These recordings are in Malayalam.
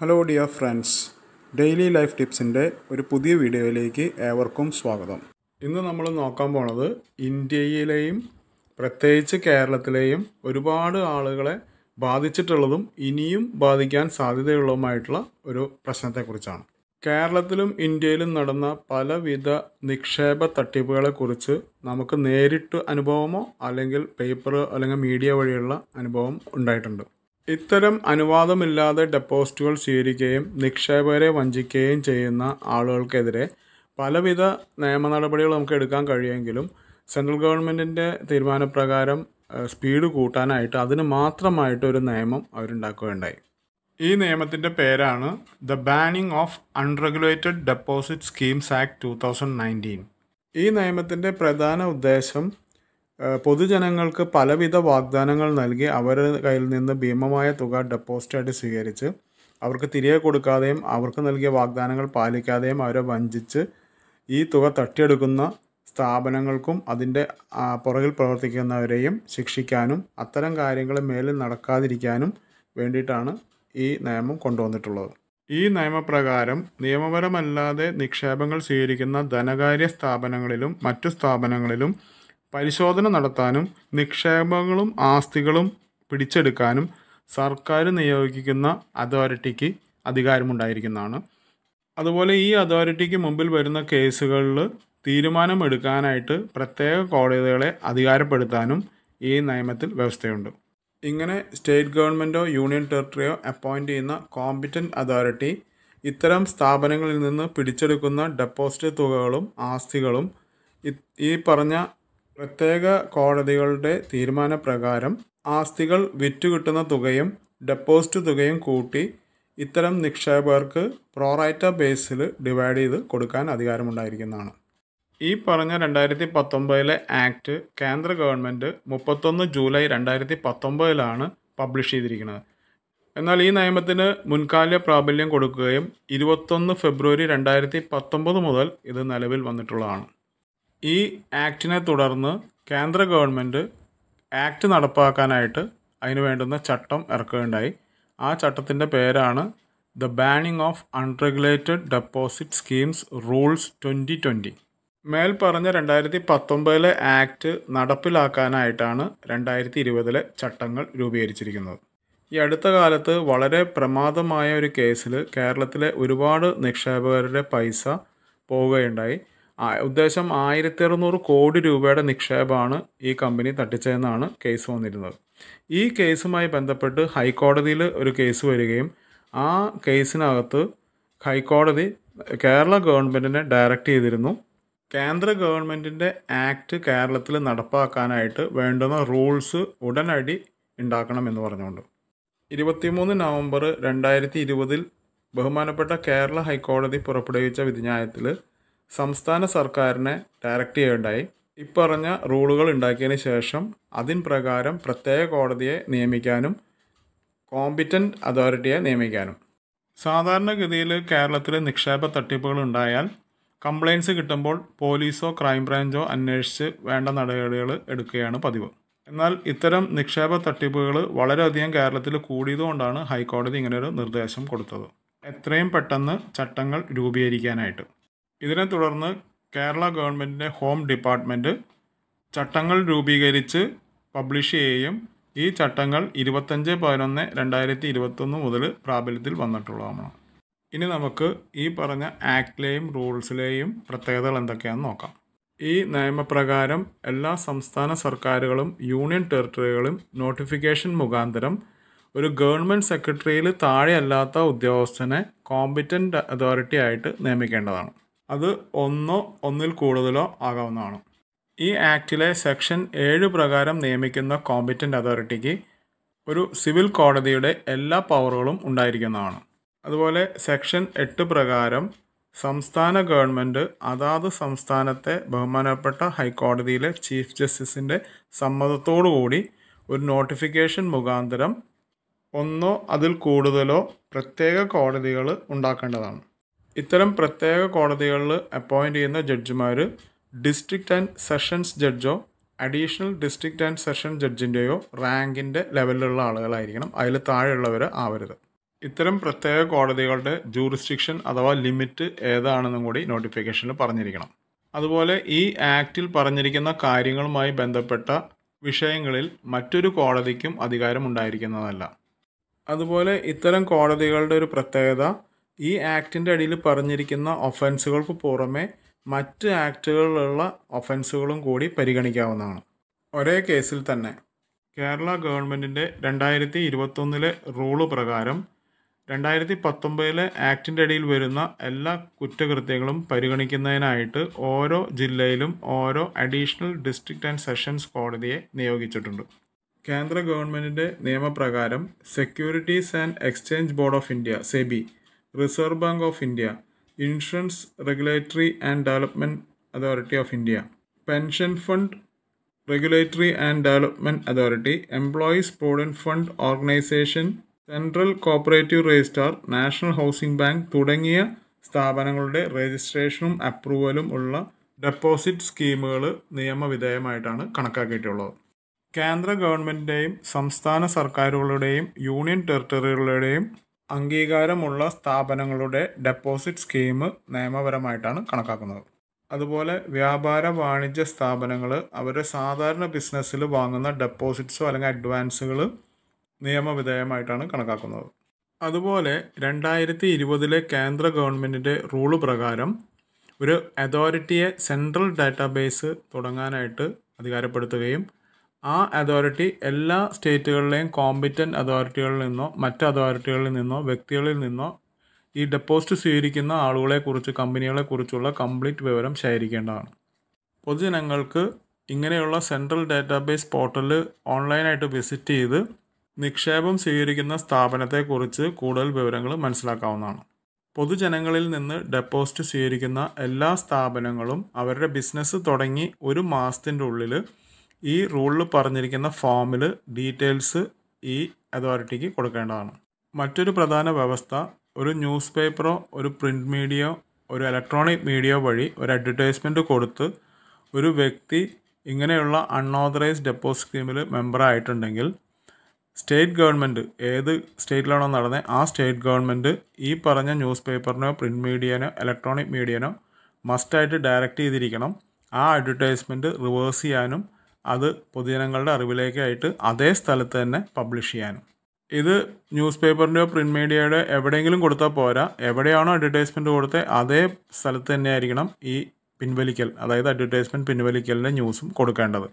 hello dear friends daily life ടിപ്സിൻ്റെ ഒരു പുതിയ വീഡിയോയിലേക്ക് ഏവർക്കും സ്വാഗതം ഇന്ന് നമ്മൾ നോക്കാൻ പോണത് ഇന്ത്യയിലെയും പ്രത്യേകിച്ച് കേരളത്തിലെയും ഒരുപാട് ആളുകളെ ബാധിച്ചിട്ടുള്ളതും ഇനിയും ബാധിക്കാൻ സാധ്യതയുള്ളതുമായിട്ടുള്ള ഒരു പ്രശ്നത്തെക്കുറിച്ചാണ് കേരളത്തിലും ഇന്ത്യയിലും നടന്ന പലവിധ നിക്ഷേപ തട്ടിപ്പുകളെക്കുറിച്ച് നമുക്ക് നേരിട്ട് അനുഭവമോ അല്ലെങ്കിൽ പേപ്പർ അല്ലെങ്കിൽ മീഡിയ വഴിയുള്ള അനുഭവം ഉണ്ടായിട്ടുണ്ട് ഇത്തരം അനുവാദമില്ലാതെ ഡെപ്പോസിറ്റുകൾ സ്വീകരിക്കുകയും നിക്ഷേപകരെ വഞ്ചിക്കുകയും ചെയ്യുന്ന ആളുകൾക്കെതിരെ പലവിധ നിയമ നടപടികൾ നമുക്ക് എടുക്കാൻ കഴിയുമെങ്കിലും സെൻട്രൽ ഗവൺമെൻറ്റിൻ്റെ തീരുമാനപ്രകാരം സ്പീഡ് കൂട്ടാനായിട്ട് അതിന് മാത്രമായിട്ട് ഒരു നിയമം അവരുണ്ടാക്കുകയുണ്ടായി ഈ നിയമത്തിൻ്റെ പേരാണ് the banning of unregulated deposit schemes act two thousand nineteen ഈ നിയമത്തിൻ്റെ പ്രധാന ഉദ്ദേശം പൊതുജനങ്ങൾക്ക് പലവിധ വാഗ്ദാനങ്ങൾ നൽകി അവരുടെ കയ്യിൽ നിന്ന് ഭീമമായ തുക ഡെപ്പോസിറ്റായിട്ട് സ്വീകരിച്ച് അവർക്ക് തിരികെ കൊടുക്കാതെയും അവർക്ക് നൽകിയ വാഗ്ദാനങ്ങൾ പാലിക്കാതെയും അവരെ വഞ്ചിച്ച് ഈ തുക തട്ടിയെടുക്കുന്ന സ്ഥാപനങ്ങൾക്കും അതിൻ്റെ പുറകിൽ പ്രവർത്തിക്കുന്നവരെയും ശിക്ഷിക്കാനും അത്തരം കാര്യങ്ങൾ മേലിൽ നടക്കാതിരിക്കാനും വേണ്ടിയിട്ടാണ് ഈ നിയമം കൊണ്ടുവന്നിട്ടുള്ളത് ഈ നിയമപ്രകാരം നിയമപരമല്ലാതെ നിക്ഷേപങ്ങൾ സ്വീകരിക്കുന്ന ധനകാര്യ സ്ഥാപനങ്ങളിലും മറ്റു സ്ഥാപനങ്ങളിലും പരിശോധന നടത്താനും നിക്ഷേപങ്ങളും ആസ്തികളും പിടിച്ചെടുക്കാനും സർക്കാർ നിയോഗിക്കുന്ന അതോറിറ്റിക്ക് അധികാരമുണ്ടായിരിക്കുന്നതാണ് അതുപോലെ ഈ അതോറിറ്റിക്ക് മുമ്പിൽ വരുന്ന കേസുകളിൽ തീരുമാനമെടുക്കാനായിട്ട് പ്രത്യേക കോടതികളെ അധികാരപ്പെടുത്താനും ഈ നിയമത്തിൽ വ്യവസ്ഥയുണ്ട് ഇങ്ങനെ സ്റ്റേറ്റ് ഗവൺമെൻറ്റോ യൂണിയൻ ടെറിട്ടറിയോ അപ്പോയിൻ്റ് ചെയ്യുന്ന കോമ്പിറ്റൻറ്റ് അതോറിറ്റി ഇത്തരം സ്ഥാപനങ്ങളിൽ നിന്ന് പിടിച്ചെടുക്കുന്ന ഡെപ്പോസിറ്റ് തുകകളും ആസ്തികളും ഈ പറഞ്ഞ പ്രത്യേക കോടതികളുടെ തീരുമാനപ്രകാരം ആസ്തികൾ വിറ്റുകിട്ടുന്ന തുകയും ഡെപ്പോസിറ്റ് തുകയും കൂട്ടി ഇത്തരം നിക്ഷേപകർക്ക് പ്രോറൈറ്റ ബേസിൽ ഡിവൈഡ് ചെയ്ത് കൊടുക്കാൻ അധികാരമുണ്ടായിരിക്കുന്നതാണ് ഈ പറഞ്ഞ രണ്ടായിരത്തി പത്തൊമ്പതിലെ ആക്ട് കേന്ദ്ര ഗവൺമെൻറ് മുപ്പത്തൊന്ന് ജൂലൈ രണ്ടായിരത്തി പത്തൊമ്പതിലാണ് പബ്ലിഷ് ചെയ്തിരിക്കുന്നത് എന്നാൽ ഈ നിയമത്തിന് മുൻകാല പ്രാബല്യം കൊടുക്കുകയും ഇരുപത്തൊന്ന് ഫെബ്രുവരി രണ്ടായിരത്തി പത്തൊമ്പത് മുതൽ ഇത് നിലവിൽ വന്നിട്ടുള്ളതാണ് ഈ ആക്ടിനെ തുടർന്ന് കേന്ദ്ര ഗവൺമെൻറ് ആക്ട് നടപ്പാക്കാനായിട്ട് അതിന് വേണ്ടുന്ന ചട്ടം ഇറക്കുകയുണ്ടായി ആ ചട്ടത്തിൻ്റെ പേരാണ് the banning of unregulated deposit schemes rules twenty twenty മേൽ പറഞ്ഞ രണ്ടായിരത്തി പത്തൊമ്പതിലെ ആക്ട് നടപ്പിലാക്കാനായിട്ടാണ് രണ്ടായിരത്തി ഇരുപതിലെ ചട്ടങ്ങൾ രൂപീകരിച്ചിരിക്കുന്നത് ഈ അടുത്ത കാലത്ത് വളരെ പ്രമാദമായ ഒരു കേസിൽ കേരളത്തിലെ ഒരുപാട് നിക്ഷേപകരുടെ പൈസ പോവുകയുണ്ടായി ഉദ്ദേശം ആയിരത്തി അറുന്നൂറ് കോടി രൂപയുടെ നിക്ഷേപമാണ് ഈ കമ്പനി തട്ടിച്ചതെന്നാണ് കേസ് വന്നിരുന്നത് ഈ കേസുമായി ബന്ധപ്പെട്ട് ഹൈക്കോടതിയിൽ ഒരു കേസ് വരികയും ആ കേസിനകത്ത് ഹൈക്കോടതി കേരള ഗവൺമെൻറ്റിനെ ഡയറക്റ്റ് ചെയ്തിരുന്നു കേന്ദ്ര ഗവൺമെൻറ്റിൻ്റെ ആക്ട് കേരളത്തിൽ നടപ്പാക്കാനായിട്ട് വേണ്ടുന്ന റൂൾസ് ഉടനടി ഉണ്ടാക്കണമെന്ന് എന്ന് പറഞ്ഞുകൊണ്ട് ഇരുപത്തിമൂന്ന് നവംബർ രണ്ടായിരത്തി ഇരുപതിൽ ബഹുമാനപ്പെട്ട കേരള ഹൈക്കോടതി പുറപ്പെടുവിച്ച വിധിന്യായത്തിൽ സംസ്ഥാന സർക്കാരിനെ ഡയറക്റ്റ് ചെയ്യുകയുണ്ടായി ഇപ്പറഞ്ഞ റൂളുകൾ ഉണ്ടാക്കിയതിന് ശേഷം അതിൻ പ്രകാരം പ്രത്യേക കോടതിയെ നിയമിക്കാനും കോമ്പിറ്റൻറ്റ് അതോറിറ്റിയെ നിയമിക്കാനും സാധാരണഗതിയിൽ കേരളത്തിൽ നിക്ഷേപ തട്ടിപ്പുകൾ ഉണ്ടായാൽ കംപ്ലയിൻസ് കിട്ടുമ്പോൾ പോലീസോ ക്രൈം ബ്രാഞ്ചോ അന്വേഷിച്ച് വേണ്ട നടപടികൾ എടുക്കുകയാണ് പതിവ് എന്നാൽ ഇത്തരം നിക്ഷേപ തട്ടിപ്പുകൾ വളരെയധികം കേരളത്തിൽ കൂടിയതുകൊണ്ടാണ് ഹൈക്കോടതി ഇങ്ങനൊരു നിർദ്ദേശം കൊടുത്തത് എത്രയും പെട്ടെന്ന് ചട്ടങ്ങൾ രൂപീകരിക്കാനായിട്ട് ഇതിനെ തുടർന്ന് കേരള ഗവൺമെൻറ്റിൻ്റെ ഹോം ഡിപ്പാർട്ട്മെൻറ്റ് ചട്ടങ്ങൾ രൂപീകരിച്ച് പബ്ലിഷ് ചെയ്യുകയും ഈ ചട്ടങ്ങൾ ഇരുപത്തഞ്ച് പതിനൊന്ന് രണ്ടായിരത്തി ഇരുപത്തൊന്ന് മുതൽ പ്രാബല്യത്തിൽ വന്നിട്ടുള്ളതാണ് ഇനി നമുക്ക് ഈ പറഞ്ഞ ആക്ടിലെയും റൂൾസിലെയും പ്രത്യേകതകൾ എന്തൊക്കെയാണെന്ന് നോക്കാം ഈ നിയമപ്രകാരം എല്ലാ സംസ്ഥാന സർക്കാരുകളും യൂണിയൻ ടെറിട്ടറികളും നോട്ടിഫിക്കേഷൻ മുഖാന്തരം ഒരു ഗവൺമെൻറ് സെക്രട്ടറിയിൽ താഴെയല്ലാത്ത ഉദ്യോഗസ്ഥനെ കോമ്പിറ്റൻ്റ് അതോറിറ്റി ആയിട്ട് നിയമിക്കേണ്ടതാണ് അത് ഒന്നോ ഒന്നിൽ കൂടുതലോ ആകാവുന്നതാണ് ഈ ആക്ടിലെ സെക്ഷൻ ഏഴ് പ്രകാരം നിയമിക്കുന്ന കോമ്പിറ്റൻ്റ് അതോറിറ്റിക്ക് ഒരു സിവിൽ കോടതിയുടെ എല്ലാ പവറുകളും ഉണ്ടായിരിക്കുന്നതാണ് അതുപോലെ സെക്ഷൻ എട്ട് പ്രകാരം സംസ്ഥാന ഗവൺമെൻറ് അതാത് സംസ്ഥാനത്തെ ബഹുമാനപ്പെട്ട ഹൈക്കോടതിയിലെ ചീഫ് ജസ്റ്റിസിൻ്റെ കൂടി ഒരു നോട്ടിഫിക്കേഷൻ മുഖാന്തരം ഒന്നോ അതിൽ കൂടുതലോ പ്രത്യേക കോടതികൾ ഉണ്ടാക്കേണ്ടതാണ് ഇത്തരം പ്രത്യേക കോടതികളിൽ അപ്പോയിൻ്റ് ചെയ്യുന്ന ജഡ്ജിമാർ ഡിസ്ട്രിക്റ്റ് ആൻഡ് സെഷൻസ് ജഡ്ജോ അഡീഷണൽ ഡിസ്ട്രിക്റ്റ് ആൻഡ് സെഷൻ ജഡ്ജിൻ്റെയോ റാങ്കിൻ്റെ ലെവലിലുള്ള ആളുകളായിരിക്കണം അതിൽ താഴെയുള്ളവർ ആവരുത് ഇത്തരം പ്രത്യേക കോടതികളുടെ ജൂറിസ്ഡിക്ഷൻ അഥവാ ലിമിറ്റ് ഏതാണെന്നും കൂടി നോട്ടിഫിക്കേഷനിൽ പറഞ്ഞിരിക്കണം അതുപോലെ ഈ ആക്റ്റിൽ പറഞ്ഞിരിക്കുന്ന കാര്യങ്ങളുമായി ബന്ധപ്പെട്ട വിഷയങ്ങളിൽ മറ്റൊരു കോടതിക്കും അധികാരം ഉണ്ടായിരിക്കുന്നതല്ല അതുപോലെ ഇത്തരം കോടതികളുടെ ഒരു പ്രത്യേകത ഈ ആക്ടിൻ്റെ അടിയിൽ പറഞ്ഞിരിക്കുന്ന ഒഫൻസുകൾക്ക് പുറമെ മറ്റ് ആക്ടുകളിലുള്ള ഒഫൻസുകളും കൂടി പരിഗണിക്കാവുന്നതാണ് ഒരേ കേസിൽ തന്നെ കേരള ഗവൺമെൻറ്റിൻ്റെ രണ്ടായിരത്തി ഇരുപത്തൊന്നിലെ റൂള് പ്രകാരം രണ്ടായിരത്തി പത്തൊമ്പതിലെ ആക്ടിൻ്റെ അടിയിൽ വരുന്ന എല്ലാ കുറ്റകൃത്യങ്ങളും പരിഗണിക്കുന്നതിനായിട്ട് ഓരോ ജില്ലയിലും ഓരോ അഡീഷണൽ ഡിസ്ട്രിക്റ്റ് ആൻഡ് സെഷൻസ് കോടതിയെ നിയോഗിച്ചിട്ടുണ്ട് കേന്ദ്ര ഗവൺമെൻറ്റിൻ്റെ നിയമപ്രകാരം securities and exchange board of India SEBI reserve bank of India insurance regulatory and development authority of India pension fund regulatory and development authority employees provident fund organisation central cooperative registrar national housing bank തുടങ്ങിയ സ്ഥാപനങ്ങളുടെ രജിസ്ട്രേഷനും അപ്രൂവലും ഉള്ള ഡെപ്പോസിറ്റ് സ്കീമുകൾ നിയമവിധേയമായിട്ടാണ് കണക്കാക്കിയിട്ടുള്ളത് കേന്ദ്ര ഗവൺമെൻറ്റിൻ്റെയും സംസ്ഥാന സർക്കാരുകളുടെയും യൂണിയൻ ടെറിട്ടറികളുടെയും അംഗീകാരമുള്ള സ്ഥാപനങ്ങളുടെ ഡെപ്പോസിറ്റ് സ്കീം നിയമപരമായിട്ടാണ് കണക്കാക്കുന്നത് അതുപോലെ വ്യാപാര വാണിജ്യ സ്ഥാപനങ്ങൾ അവരുടെ സാധാരണ ബിസിനസ്സിൽ വാങ്ങുന്ന ഡെപ്പോസിറ്റ്സോ അല്ലെങ്കിൽ അഡ്വാൻസുകൾ നിയമവിധേയമായിട്ടാണ് കണക്കാക്കുന്നത് അതുപോലെ രണ്ടായിരത്തി ഇരുപതിലെ കേന്ദ്ര ഗവൺമെൻറ്റിൻ്റെ റൂള് പ്രകാരം ഒരു അതോറിറ്റിയെ സെൻട്രൽ ഡാറ്റാബേസ് തുടങ്ങാനായിട്ട് അധികാരപ്പെടുത്തുകയും ആ അതോറിറ്റി എല്ലാ സ്റ്റേറ്റുകളിലെയും കോമ്പിറ്റൻറ്റ് അതോറിറ്റികളിൽ നിന്നോ മറ്റ് അതോറിറ്റികളിൽ നിന്നോ വ്യക്തികളിൽ നിന്നോ ഈ ഡെപ്പോസിറ്റ് സ്വീകരിക്കുന്ന ആളുകളെക്കുറിച്ച് കമ്പനികളെക്കുറിച്ചുള്ള കംപ്ലീറ്റ് വിവരം ശേഖരിക്കേണ്ടതാണ് പൊതുജനങ്ങൾക്ക് ഇങ്ങനെയുള്ള സെൻട്രൽ ഡാറ്റാബേസ് പോർട്ടൽ ഓൺലൈനായിട്ട് വിസിറ്റ് ചെയ്ത് നിക്ഷേപം സ്വീകരിക്കുന്ന സ്ഥാപനത്തെക്കുറിച്ച് കൂടുതൽ വിവരങ്ങൾ മനസ്സിലാക്കാവുന്നതാണ് പൊതുജനങ്ങളിൽ നിന്ന് ഡെപ്പോസിറ്റ് സ്വീകരിക്കുന്ന എല്ലാ സ്ഥാപനങ്ങളും അവരുടെ ബിസിനസ് തുടങ്ങി ഒരു മാസത്തിൻ്റെ ഉള്ളിൽ ഈ റൂളിൽ പറഞ്ഞിരിക്കുന്ന ഫോമിൽ ഡീറ്റെയിൽസ് ഈ അതോറിറ്റിക്ക് കൊടുക്കേണ്ടതാണ് മറ്റൊരു പ്രധാന വ്യവസ്ഥ ഒരു ന്യൂസ് പേപ്പറോ ഒരു പ്രിൻ്റ് മീഡിയയോ ഒരു ഇലക്ട്രോണിക് മീഡിയ വഴി ഒരു അഡ്വർടൈസ്മെൻറ്റ് കൊടുത്ത് ഒരു വ്യക്തി ഇങ്ങനെയുള്ള അൺഓതറൈസ്ഡ് ഡെപ്പോസിറ്റ് സ്കീമിൽ മെമ്പറായിട്ടുണ്ടെങ്കിൽ സ്റ്റേറ്റ് ഗവൺമെൻറ് ഏത് സ്റ്റേറ്റിലാണോ നടന്നത് ആ സ്റ്റേറ്റ് ഗവൺമെൻറ് ഈ പറഞ്ഞ ന്യൂസ് പേപ്പറിനോ പ്രിൻറ് മീഡിയനോ ഇലക്ട്രോണിക് മീഡിയനോ മസ്റ്റായിട്ട് ഡയറക്റ്റ് ചെയ്തിരിക്കണം ആ അഡ്വർടൈസ്മെൻറ്റ് റിവേഴ്സ് ചെയ്യാനും അത് പൊതുജനങ്ങളുടെ അറിവിലേക്കായിട്ട് അതേ സ്ഥലത്ത് തന്നെ പബ്ലിഷ് ചെയ്യാനും ഇത് ന്യൂസ് പേപ്പറിൻ്റെയോ പ്രിൻറ്റ് മീഡിയയുടെ എവിടെയെങ്കിലും കൊടുത്താൽ പോരാ എവിടെയാണോ അഡ്വർടൈസ്മെൻറ്റ് കൊടുത്തേ അതേ സ്ഥലത്ത് തന്നെയായിരിക്കണം ഈ പിൻവലിക്കൽ അതായത് അഡ്വർടൈസ്മെൻറ്റ് പിൻവലിക്കലിൻ്റെ ന്യൂസും കൊടുക്കേണ്ടത്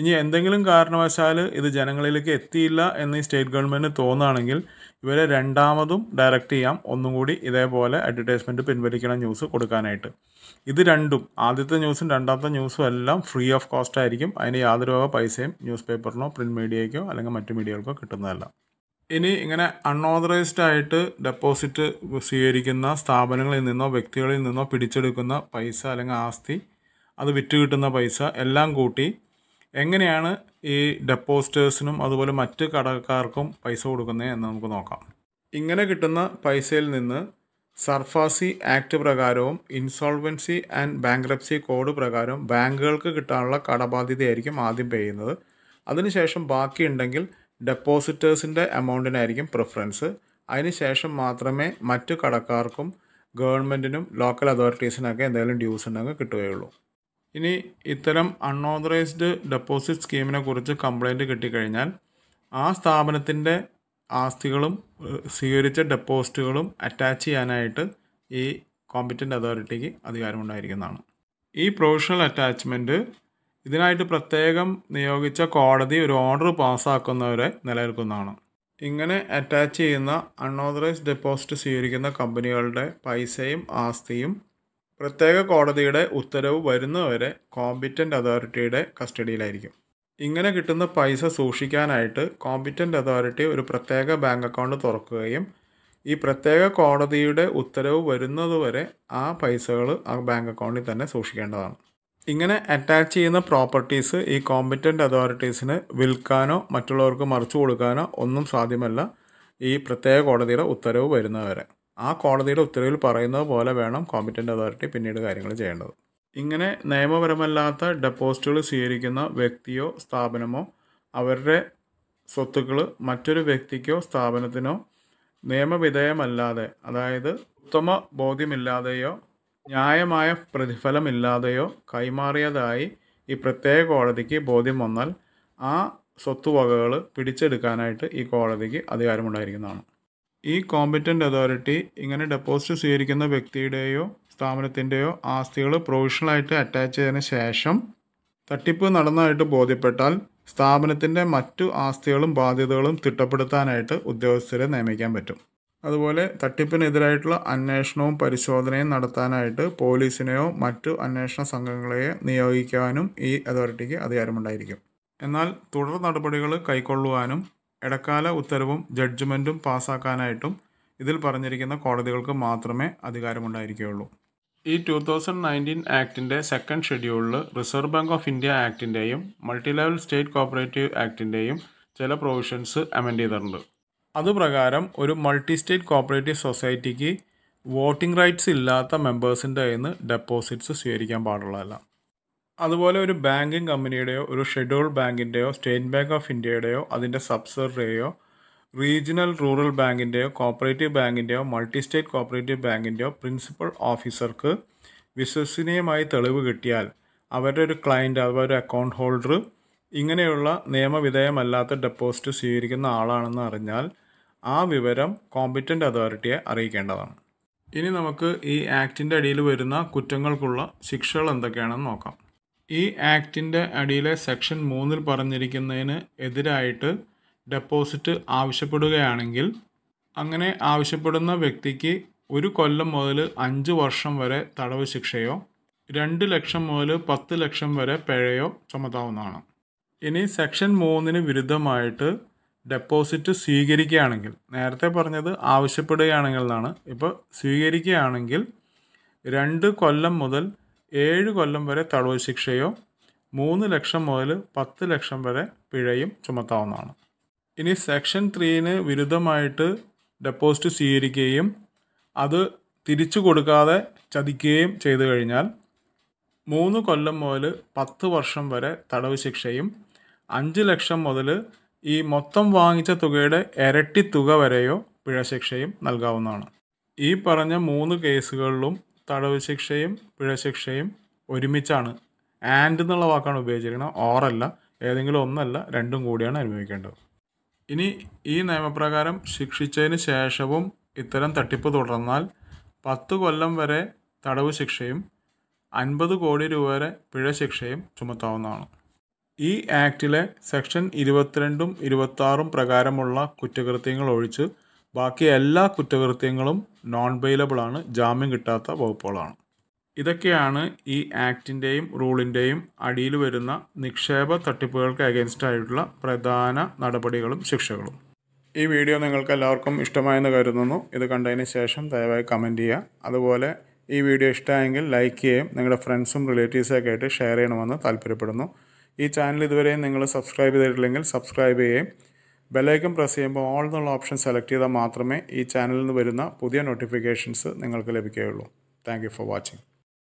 ഇനി എന്തെങ്കിലും കാരണവശാൽ ഇത് ജനങ്ങളിലേക്ക് എത്തിയില്ല എന്ന് ഈ സ്റ്റേറ്റ് ഗവൺമെൻറ് തോന്നുകയാണെങ്കിൽ ഇവരെ രണ്ടാമതും ഡയറക്റ്റ് ചെയ്യാം ഒന്നും കൂടി ഇതേപോലെ അഡ്വർടൈസ്മെൻറ്റ് പിൻവലിക്കണ ന്യൂസ് കൊടുക്കാനായിട്ട് ഇത് രണ്ടും ആദ്യത്തെ ന്യൂസും രണ്ടാമത്തെ ന്യൂസും എല്ലാം ഫ്രീ ഓഫ് കോസ്റ്റ് ആയിരിക്കും അതിന് യാതൊരു വക പൈസയും ന്യൂസ് പേപ്പറിനോ പ്രിൻറ്റ് മീഡിയയ്ക്കോ അല്ലെങ്കിൽ മറ്റു മീഡിയകൾക്കോ കിട്ടുന്നതല്ല ഇനി ഇങ്ങനെ അൺഓതറൈസ്ഡ് ആയിട്ട് ഡെപ്പോസിറ്റ് സ്വീകരിക്കുന്ന സ്ഥാപനങ്ങളിൽ നിന്നോ വ്യക്തികളിൽ നിന്നോ പിടിച്ചെടുക്കുന്ന പൈസ അല്ലെങ്കിൽ ആസ്തി അത് വിറ്റ് കിട്ടുന്ന പൈസ എല്ലാം കൂട്ടി എങ്ങനെയാണ് ഈ ഡെപ്പോസിറ്റേഴ്സിനും അതുപോലെ മറ്റ് കടക്കാർക്കും പൈസ കൊടുക്കുന്നത് എന്ന് നമുക്ക് നോക്കാം ഇങ്ങനെ കിട്ടുന്ന പൈസയിൽ നിന്ന് സർഫാസി ആക്ട് പ്രകാരവും ഇൻസോൾവൻസി ആൻഡ് ബാങ്ക്രപ്സി കോഡ് പ്രകാരവും ബാങ്കുകൾക്ക് കിട്ടാനുള്ള കടബാധ്യതയായിരിക്കും ആദ്യം പേ ചെയ്യുന്നത് അതിനുശേഷം ബാക്കിയുണ്ടെങ്കിൽ ഡെപ്പോസിറ്റേഴ്സിൻ്റെ എമൗണ്ടിനായിരിക്കും പ്രിഫറൻസ് അതിനുശേഷം മാത്രമേ മറ്റു കടക്കാർക്കും ഗവൺമെൻറ്റിനും ലോക്കൽ അതോറിറ്റീസിനൊക്കെ എന്തെങ്കിലും ഡ്യൂസ് ഉണ്ടെങ്കിൽ കിട്ടുകയുള്ളൂ ഇനി ഇത്തരം അൺഓതറൈസ്ഡ് ഡെപ്പോസിറ്റ് സ്കീമിനെ കുറിച്ച് കംപ്ലൈൻറ്റ് കിട്ടിക്കഴിഞ്ഞാൽ ആ സ്ഥാപനത്തിൻ്റെ ആസ്തികളും സ്വീകരിച്ച ഡെപ്പോസിറ്റുകളും അറ്റാച്ച് ചെയ്യാനായിട്ട് ഈ കോമ്പറ്റൻ്റ് അതോറിറ്റിക്ക് അധികാരമുണ്ടായിരിക്കുന്നതാണ് ഈ പ്രൊവിഷണൽ അറ്റാച്ച്മെൻറ്റ് ഇതിനായിട്ട് പ്രത്യേകം നിയോഗിച്ച കോടതി ഒരു ഓർഡർ പാസ്സാക്കുന്നവരെ നിലനിൽക്കുന്നതാണ് ഇങ്ങനെ അറ്റാച്ച് ചെയ്യുന്ന അൺഓതറൈസ്ഡ് ഡെപ്പോസിറ്റ് സ്വീകരിക്കുന്ന കമ്പനികളുടെ പൈസയും ആസ്തിയും പ്രത്യേക കോടതിയുടെ ഉത്തരവ് വരുന്നവരെ കോമ്പിറ്റൻ്റ് അതോറിറ്റിയുടെ കസ്റ്റഡിയിലായിരിക്കും ഇങ്ങനെ കിട്ടുന്ന പൈസ സൂക്ഷിക്കാനായിട്ട് കോമ്പിറ്റൻ്റ് അതോറിറ്റി ഒരു പ്രത്യേക ബാങ്ക് അക്കൗണ്ട് തുറക്കുകയും ഈ പ്രത്യേക കോടതിയുടെ ഉത്തരവ് വരുന്നതുവരെ ആ പൈസകൾ ആ ബാങ്ക് അക്കൗണ്ടിൽ തന്നെ സൂക്ഷിക്കേണ്ടതാണ് ഇങ്ങനെ അറ്റാച്ച് ചെയ്യുന്ന പ്രോപ്പർട്ടീസ് ഈ കോമ്പിറ്റൻ്റ് അതോറിറ്റീസിന് വിൽക്കാനോ മറ്റുള്ളവർക്ക് മറിച്ചു കൊടുക്കാനോ ഒന്നും സാധ്യമല്ല ഈ പ്രത്യേക കോടതിയുടെ ഉത്തരവ് വരുന്നവരെ ആ കോടതിയുടെ ഉത്തരവിൽ പറയുന്നത് പോലെ വേണം കോമ്പിറ്റൻ്റ് അതോറിറ്റി പിന്നീട് കാര്യങ്ങൾ ചെയ്യേണ്ടത് ഇങ്ങനെ നിയമപരമല്ലാത്ത ഡെപ്പോസിറ്റുകൾ സ്വീകരിക്കുന്ന വ്യക്തിയോ സ്ഥാപനമോ അവരുടെ സ്വത്തുക്കൾ മറ്റൊരു വ്യക്തിക്കോ സ്ഥാപനത്തിനോ നിയമവിധേയമല്ലാതെ അതായത് ഉത്തമ ബോധ്യമില്ലാതെയോ ന്യായമായ പ്രതിഫലമില്ലാതെയോ കൈമാറിയതായി ഈ പ്രത്യേക കോടതിക്ക് ബോധ്യം വന്നാൽ ആ സ്വത്തുവകകൾ പിടിച്ചെടുക്കാനായിട്ട് ഈ കോടതിക്ക് അധികാരമുണ്ടായിരിക്കുന്നതാണ് ഈ കോമ്പറ്റൻ്റ് അതോറിറ്റി ഇങ്ങനെ ഡെപ്പോസിറ്റ് സ്വീകരിക്കുന്ന വ്യക്തിയുടെയോ സ്ഥാപനത്തിൻ്റെയോ ആസ്തികൾ പ്രൊവിഷണലായിട്ട് അറ്റാച്ച് ചെയ്തതിന് ശേഷം തട്ടിപ്പ് നടന്നതായിട്ട് ബോധ്യപ്പെട്ടാൽ സ്ഥാപനത്തിൻ്റെ മറ്റു ആസ്തികളും ബാധ്യതകളും തിട്ടപ്പെടുത്താനായിട്ട് ഉദ്യോഗസ്ഥരെ നിയമിക്കാൻ പറ്റും അതുപോലെ തട്ടിപ്പിനെതിരായിട്ടുള്ള അന്വേഷണവും പരിശോധനയും നടത്താനായിട്ട് പോലീസിനെയോ മറ്റു അന്വേഷണ സംഘങ്ങളെയോ നിയോഗിക്കാനും ഈ അതോറിറ്റിക്ക് അധികാരമുണ്ടായിരിക്കും എന്നാൽ തുടർ നടപടികൾ കൈക്കൊള്ളുവാനും ഇടക്കാല ഉത്തരവും ജഡ്ജ്മെൻറ്റും പാസ്സാക്കാനായിട്ടും ഇതിൽ പറഞ്ഞിരിക്കുന്ന കോടതികൾക്ക് മാത്രമേ അധികാരമുണ്ടായിരിക്കുകയുള്ളൂ ഈ ടു തൗസൻഡ് നയൻറ്റീൻ ആക്ടിൻ്റെ സെക്കൻഡ് ഷെഡ്യൂളിൽ റിസർവ് ബാങ്ക് ഓഫ് ഇന്ത്യ ആക്ടിൻ്റെയും മൾട്ടി ലെവൽ സ്റ്റേറ്റ് കോപ്പറേറ്റീവ് ആക്ടിൻ്റെയും ചില പ്രൊവിഷൻസ് അമെൻഡ് ചെയ്തിട്ടുണ്ട് അതുപ്രകാരം ഒരു മൾട്ടി സ്റ്റേറ്റ് കോപ്പറേറ്റീവ് സൊസൈറ്റിക്ക് വോട്ടിംഗ് റൈറ്റ്സ് ഇല്ലാത്ത മെമ്പേഴ്സിൻ്റെ കയ്യിൽ നിന്ന് ഡെപ്പോസിറ്റ്സ് സ്വീകരിക്കാൻ പാടുള്ളതല്ല അതുപോലെ ഒരു ബാങ്കിങ് കമ്പനിയുടെയോ ഒരു ഷെഡ്യൂൾ ബാങ്കിൻ്റെയോ സ്റ്റേറ്റ് ബാങ്ക് ഓഫ് ഇന്ത്യയുടെയോ അതിൻ്റെ സബ്സിഡറിയോ റീജിയണൽ റൂറൽ ബാങ്കിൻ്റെയോ കോപ്പറേറ്റീവ് ബാങ്കിൻ്റെയോ മൾട്ടി സ്റ്റേറ്റ് കോപ്പറേറ്റീവ് ബാങ്കിൻ്റെയോ പ്രിൻസിപ്പൽ ഓഫീസർക്ക് വിശ്വസനീയമായി തെളിവ് കിട്ടിയാൽ അവരുടെ ഒരു ക്ലയൻറ്റ് അഥവാ ഒരു അക്കൗണ്ട് ഹോൾഡർ ഇങ്ങനെയുള്ള നിയമവിധേയമല്ലാത്ത ഡെപ്പോസിറ്റ് സ്വീകരിക്കുന്ന ആളാണെന്ന് അറിഞ്ഞാൽ ആ വിവരം കോമ്പിറ്റൻ്റ് അതോറിറ്റിയെ അറിയിക്കേണ്ടതാണ് ഇനി നമുക്ക് ഈ ആക്ടിൻ്റെ അടിയിൽ വരുന്ന കുറ്റങ്ങൾക്കുള്ള ശിക്ഷകൾ എന്തൊക്കെയാണെന്ന് നോക്കാം ഈ ആക്ടിൻ്റെ അടിയിലെ സെക്ഷൻ മൂന്നിൽ പറഞ്ഞിരിക്കുന്നതിന് എതിരായിട്ട് ഡെപ്പോസിറ്റ് ആവശ്യപ്പെടുകയാണെങ്കിൽ അങ്ങനെ ആവശ്യപ്പെടുന്ന വ്യക്തിക്ക് ഒരു കൊല്ലം മുതൽ അഞ്ച് വർഷം വരെ തടവ് ശിക്ഷയോ രണ്ട് ലക്ഷം മുതൽ പത്ത് ലക്ഷം വരെ പിഴയോ ചുമത്താവുന്നതാണ് ഇനി സെക്ഷൻ മൂന്നിന് വിരുദ്ധമായിട്ട് ഡെപ്പോസിറ്റ് സ്വീകരിക്കുകയാണെങ്കിൽ നേരത്തെ പറഞ്ഞത് ആവശ്യപ്പെടുകയാണെങ്കിൽ എന്നാണ് ഇപ്പോൾ സ്വീകരിക്കുകയാണെങ്കിൽ രണ്ട് കൊല്ലം മുതൽ ഏഴ് കൊല്ലം വരെ തടവ് ശിക്ഷയോ മൂന്ന് ലക്ഷം മുതൽ പത്ത് ലക്ഷം വരെ പിഴയും ചുമത്താവുന്നതാണ് ഇനി സെക്ഷൻ ത്രീന് വിരുദ്ധമായിട്ട് ഡെപ്പോസിറ്റ് സ്വീകരിക്കുകയും അത് തിരിച്ചു കൊടുക്കാതെ ചതിക്കുകയും ചെയ്തു കഴിഞ്ഞാൽ മൂന്ന് കൊല്ലം മുതൽ പത്ത് വർഷം വരെ തടവ് ശിക്ഷയും അഞ്ച് ലക്ഷം മുതൽ ഈ മൊത്തം വാങ്ങിച്ച തുകയുടെ ഇരട്ടി തുക വരെയോ പിഴ ശിക്ഷയും നൽകാവുന്നതാണ് ഈ പറഞ്ഞ മൂന്ന് കേസുകളിലും തടവ് ശിക്ഷയും പിഴ ശിക്ഷയും ഒരുമിച്ചാണ് ആൻഡ് എന്നുള്ള വാക്കാണ് ഉപയോഗിച്ചിരിക്കുന്നത് ഓറല്ല ഏതെങ്കിലും ഒന്നല്ല രണ്ടും കൂടിയാണ് അനുഭവിക്കേണ്ടത് ഇനി ഈ നിയമപ്രകാരം ശിക്ഷിച്ചതിന് ശേഷവും ഇത്തരം തട്ടിപ്പ് തുടർന്നാൽ പത്ത് കൊല്ലം വരെ തടവ് ശിക്ഷയും അൻപത് കോടി രൂപ വരെ പിഴ ശിക്ഷയും ചുമത്താവുന്നതാണ് ഈ ആക്റ്റിലെ സെക്ഷൻ ഇരുപത്തിരണ്ടും ഇരുപത്താറും പ്രകാരമുള്ള കുറ്റകൃത്യങ്ങൾ ഒഴിച്ച് ബാക്കി എല്ലാ കുറ്റകൃത്യങ്ങളും നോൺ ബെയിലബിൾ ആണ് ജാമ്യം കിട്ടാത്ത വകുപ്പുകളാണ് ഇതൊക്കെയാണ് ഈ ആക്ടിൻ്റെയും റൂളിൻ്റെയും അടിയിൽ വരുന്ന നിക്ഷേപ തട്ടിപ്പുകൾക്ക് അഗേൻസ്റ്റ് ആയിട്ടുള്ള പ്രധാന നടപടികളും ശിക്ഷകളും ഈ വീഡിയോ നിങ്ങൾക്ക് എല്ലാവർക്കും ഇഷ്ടമായെന്ന് കരുതുന്നു ഇത് കണ്ടതിന് ശേഷം ദയവായി കമൻറ്റ് ചെയ്യുക അതുപോലെ ഈ വീഡിയോ ഇഷ്ടമായെങ്കിൽ ലൈക്ക് ചെയ്യുകയും നിങ്ങളുടെ ഫ്രണ്ട്സും റിലേറ്റീവ്സൊക്കെ ആയിട്ട് ഷെയർ ചെയ്യണമെന്ന് താല്പര്യപ്പെടുന്നു ഈ ചാനൽ ഇതുവരെയും നിങ്ങൾ സബ്സ്ക്രൈബ് ചെയ്തിട്ടില്ലെങ്കിൽ സബ്സ്ക്രൈബ് ചെയ്യുകയും ബെല്ലൈക്കൺ പ്രസ് ചെയ്യുമ്പോൾ ഓൾ എന്നുള്ള ഓപ്ഷൻ സെലക്ട് ചെയ്താൽ മാത്രമേ ഈ ചാനലിൽ നിന്ന് വരുന്ന പുതിയ നോട്ടിഫിക്കേഷൻസ് നിങ്ങൾക്ക് ലഭിക്കുകയുള്ളൂ താങ്ക് ഫോർ വാച്ചിങ്